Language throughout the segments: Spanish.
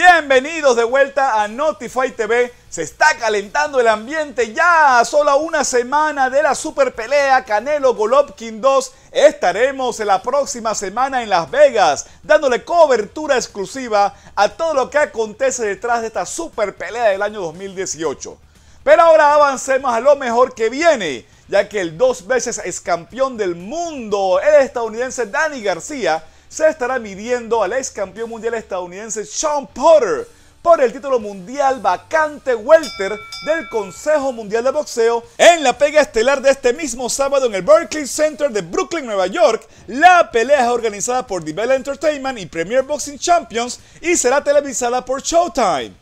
Bienvenidos de vuelta a Notify TV. Se está calentando el ambiente ya a solo una semana de la super pelea Canelo Golovkin 2. Estaremos en la próxima semana en Las Vegas dándole cobertura exclusiva a todo lo que acontece detrás de esta super pelea del año 2018. Pero ahora avancemos a lo mejor que viene, ya que el dos veces ex campeón del mundo, el estadounidense Danny García, se estará midiendo al ex campeón mundial estadounidense Sean Potter por el título mundial vacante welter del Consejo Mundial de Boxeo en la pega estelar de este mismo sábado en el Berkeley Center de Brooklyn, Nueva York. La pelea es organizada por Divella Entertainment y Premier Boxing Champions y será televisada por Showtime.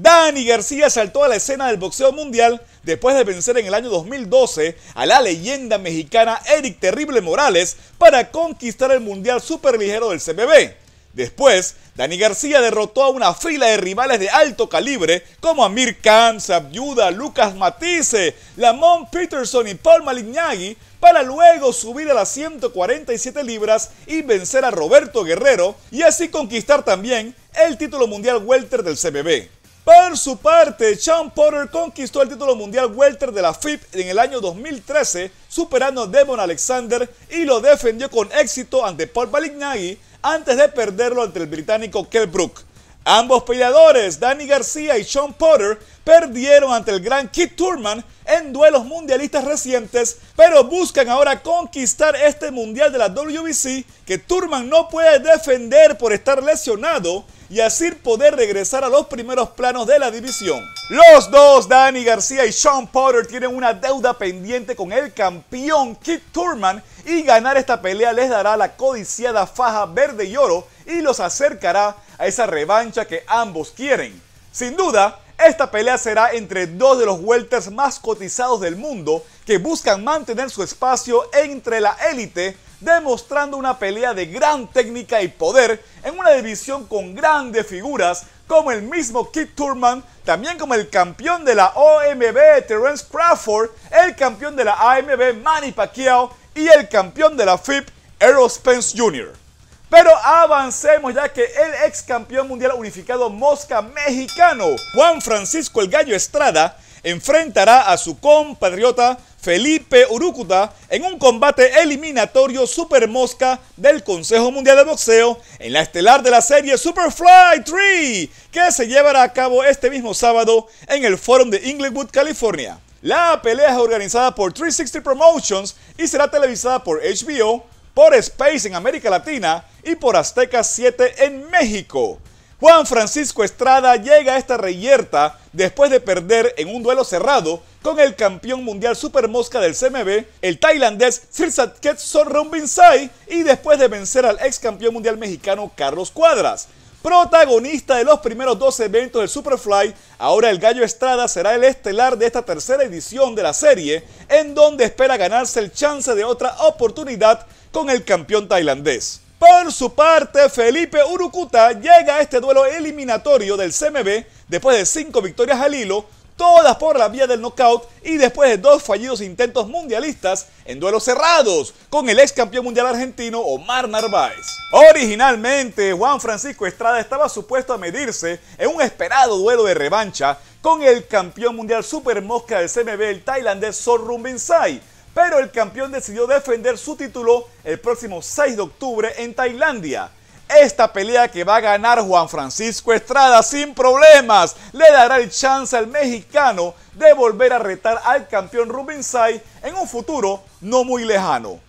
Dani García saltó a la escena del boxeo mundial después de vencer en el año 2012 a la leyenda mexicana Eric Terrible Morales para conquistar el Mundial Superligero del CBB. Después, Dani García derrotó a una fila de rivales de alto calibre como Amir Khan, Sabyuda, Lucas Matisse, Lamont Peterson y Paul Malignagui para luego subir a las 147 libras y vencer a Roberto Guerrero y así conquistar también el título mundial welter del CBB. Por su parte, Sean Porter conquistó el título mundial welter de la FIP en el año 2013, superando a Demon Alexander y lo defendió con éxito ante Paul Balignaghi antes de perderlo ante el británico Kel Brook. Ambos peleadores, Danny García y Sean Porter, perdieron ante el gran Kit Turman en duelos mundialistas recientes, pero buscan ahora conquistar este mundial de la WBC que Turman no puede defender por estar lesionado y así poder regresar a los primeros planos de la división. Los dos, Danny García y Sean Potter, tienen una deuda pendiente con el campeón Kit Turman y ganar esta pelea les dará la codiciada faja verde y oro y los acercará a esa revancha que ambos quieren. Sin duda, esta pelea será entre dos de los welters más cotizados del mundo que buscan mantener su espacio entre la élite, demostrando una pelea de gran técnica y poder en una división con grandes figuras como el mismo Keith Turman, también como el campeón de la OMB Terence Crawford, el campeón de la AMB Manny Pacquiao y el campeón de la FIP Errol Spence Jr. Pero avancemos ya que el ex campeón mundial unificado mosca mexicano, Juan Francisco el Gallo Estrada, enfrentará a su compatriota Felipe Urucuta en un combate eliminatorio super mosca del Consejo Mundial de Boxeo en la estelar de la serie Superfly 3 que se llevará a cabo este mismo sábado en el Forum de Inglewood, California. La pelea es organizada por 360 Promotions y será televisada por HBO, por Space en América Latina y por Azteca 7 en México. Juan Francisco Estrada llega a esta reyerta después de perder en un duelo cerrado con el campeón mundial Super Mosca del CMB, el tailandés Sirsatket sai y después de vencer al ex campeón mundial mexicano Carlos Cuadras. Protagonista de los primeros dos eventos del Superfly, ahora el Gallo Estrada será el estelar de esta tercera edición de la serie, en donde espera ganarse el chance de otra oportunidad con el campeón tailandés. Por su parte, Felipe Urukuta llega a este duelo eliminatorio del CMB después de cinco victorias al hilo, todas por la vía del knockout y después de dos fallidos intentos mundialistas en duelos cerrados con el ex campeón mundial argentino Omar Narváez. Originalmente, Juan Francisco Estrada estaba supuesto a medirse en un esperado duelo de revancha con el campeón mundial super mosca del CMB, el tailandés Sor Binsai, pero el campeón decidió defender su título el próximo 6 de octubre en Tailandia esta pelea que va a ganar Juan Francisco Estrada sin problemas le dará el chance al mexicano de volver a retar al campeón Rubinsay en un futuro no muy lejano.